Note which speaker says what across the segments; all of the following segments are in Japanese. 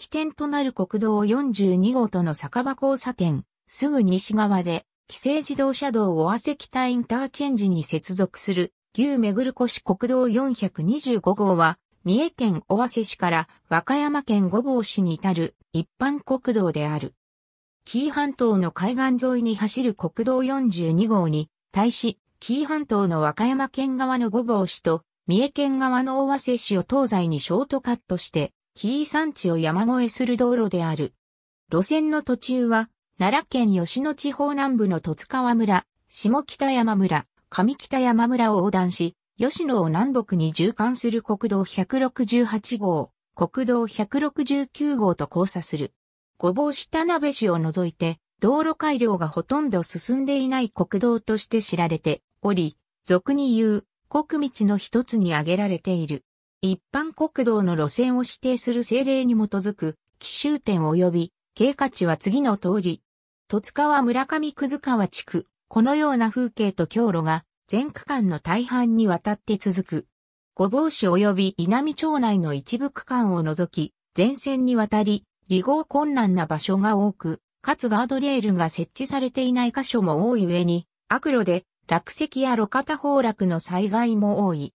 Speaker 1: 起点となる国道42号との酒場交差点、すぐ西側で、規制自動車道を汗北インターチェンジに接続する、牛めぐる越国道425号は、三重県尾鷲市から和歌山県御坊市に至る一般国道である。紀伊半島の海岸沿いに走る国道42号に、対し、紀伊半島の和歌山県側の御坊市と、三重県側の尾鷲市を東西にショートカットして、紀伊山地を山越えする道路である。路線の途中は、奈良県吉野地方南部の十津川村、下北山村、上北山村を横断し、吉野を南北に縦貫する国道168号、国道169号と交差する。ごぼうし田市を除いて、道路改良がほとんど進んでいない国道として知られており、俗に言う、国道の一つに挙げられている。一般国道の路線を指定する政令に基づく、奇襲点及び、経過地は次の通り。戸塚は村上くず川地区、このような風景と経路が、全区間の大半にわたって続く。御坊市及び稲美町内の一部区間を除き、全線にわたり、離合困難な場所が多く、かつガードレールが設置されていない箇所も多い上に、悪路で落石や路肩崩落の災害も多い。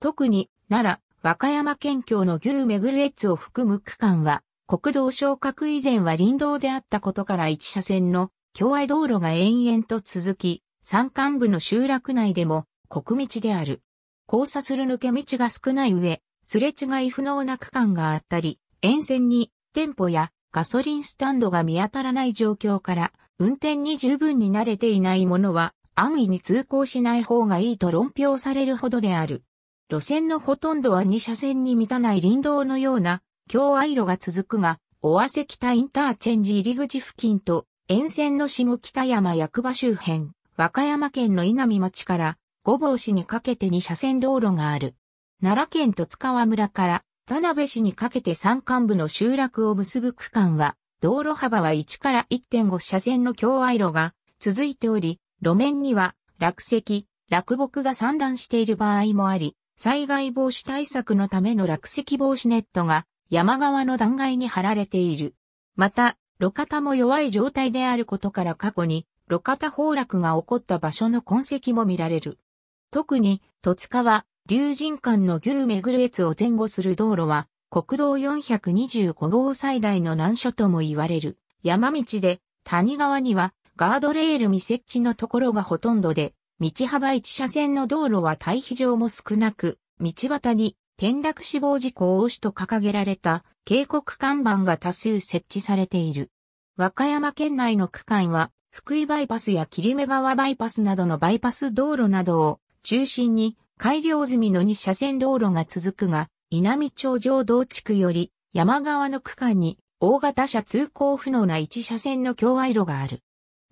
Speaker 1: 特に、奈良、和歌山県境の牛めぐる越を含む区間は、国道昇格以前は林道であったことから一車線の共愛道路が延々と続き、山間部の集落内でも国道である。交差する抜け道が少ない上、すれ違い不能な区間があったり、沿線に店舗やガソリンスタンドが見当たらない状況から、運転に十分に慣れていないものは安易に通行しない方がいいと論評されるほどである。路線のほとんどは2車線に満たない林道のような境愛路が続くが、尾鷲北インターチェンジ入り口付近と沿線の下北山役場周辺、和歌山県の稲見町から五坊市にかけて2車線道路がある。奈良県と津川村から田辺市にかけて山間部の集落を結ぶ区間は、道路幅は1から1.5車線の境愛路が続いており、路面には落石、落木が散乱している場合もあり、災害防止対策のための落石防止ネットが山側の断崖に張られている。また、路肩も弱い状態であることから過去に路肩崩落が起こった場所の痕跡も見られる。特に、戸塚は、竜神間の牛めぐる越を前後する道路は、国道425号最大の難所とも言われる。山道で、谷川にはガードレール未設置のところがほとんどで、道幅1車線の道路は対比上も少なく、道端に転落死亡事故を押しと掲げられた警告看板が多数設置されている。和歌山県内の区間は、福井バイパスや霧目川バイパスなどのバイパス道路などを中心に改良済みの2車線道路が続くが、稲美町上道地区より山側の区間に大型車通行不能な1車線の境外路がある。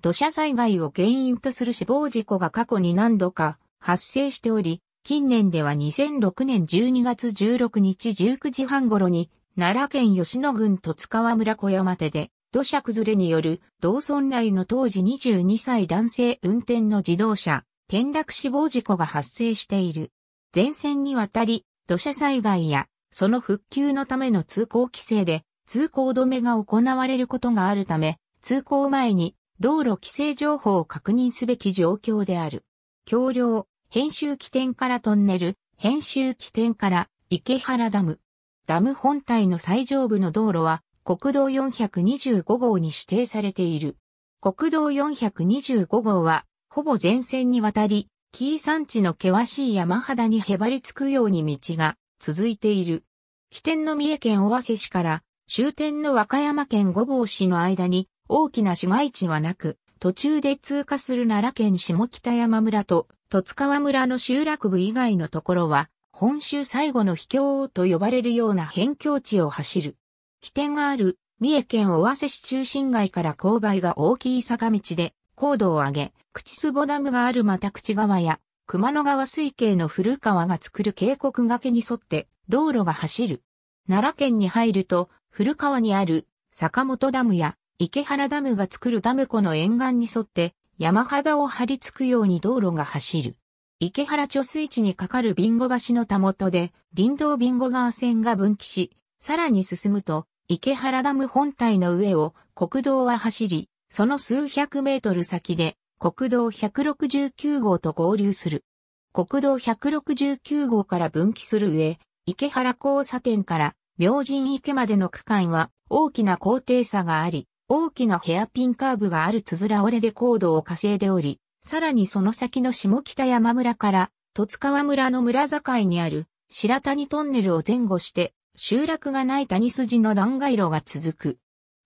Speaker 1: 土砂災害を原因とする死亡事故が過去に何度か発生しており、近年では2006年12月16日19時半頃に、奈良県吉野郡戸塚川村小山手で、土砂崩れによる同村内の当時22歳男性運転の自動車、転落死亡事故が発生している。前線にわたり、土砂災害や、その復旧のための通行規制で、通行止めが行われることがあるため、通行前に道路規制情報を確認すべき状況である。橋梁、編集起点からトンネル、編集起点から池原ダム。ダム本体の最上部の道路は国道425号に指定されている。国道425号はほぼ全線にわたり、紀伊山地の険しい山肌にへばりつくように道が続いている。起点の三重県尾鷲市から終点の和歌山県御坊市の間に大きな市街地はなく、途中で通過する奈良県下北山村と十津川村の集落部以外のところは、本州最後の秘境と呼ばれるような辺境地を走る。起点がある三重県尾鷲市中心街から勾配が大きい坂道で、高度を上げ、口壺ダムがあるまた口川や、熊野川水系の古川が作る渓谷崖に沿って道路が走る。奈良県に入ると、古川にある坂本ダムや池原ダムが作るダム湖の沿岸に沿って山肌を張り付くように道路が走る。池原貯水池に架かるビンゴ橋のたもとで林道ビンゴ川線が分岐し、さらに進むと池原ダム本体の上を国道は走り、その数百メートル先で国道169号と合流する。国道169号から分岐する上、池原交差点から明神池までの区間は大きな高低差があり、大きなヘアピンカーブがあるつづら折れで高度を稼いでおり、さらにその先の下北山村から十津川村の村境にある白谷トンネルを前後して集落がない谷筋の断崖路が続く。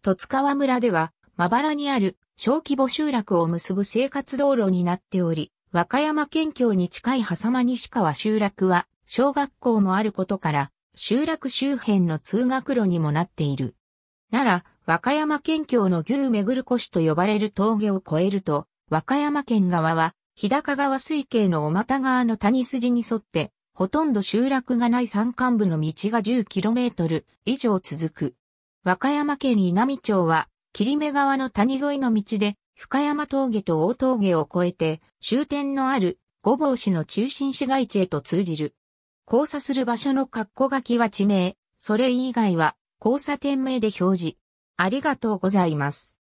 Speaker 1: 十津川村ではまばらにある小規模集落を結ぶ生活道路になっており、和歌山県境に近い狭間西川集落は小学校もあることから集落周辺の通学路にもなっている。奈良、和歌山県境の牛めぐる越と呼ばれる峠を越えると、和歌山県側は、日高川水系の小又川の谷筋に沿って、ほとんど集落がない山間部の道が 10km 以上続く。和歌山県稲美町は、霧目川の谷沿いの道で、深山峠と大峠を越えて、終点のある五坊市の中心市街地へと通じる。交差する場所の括弧書きは地名、それ以外は交差点名で表示。ありがとうございます。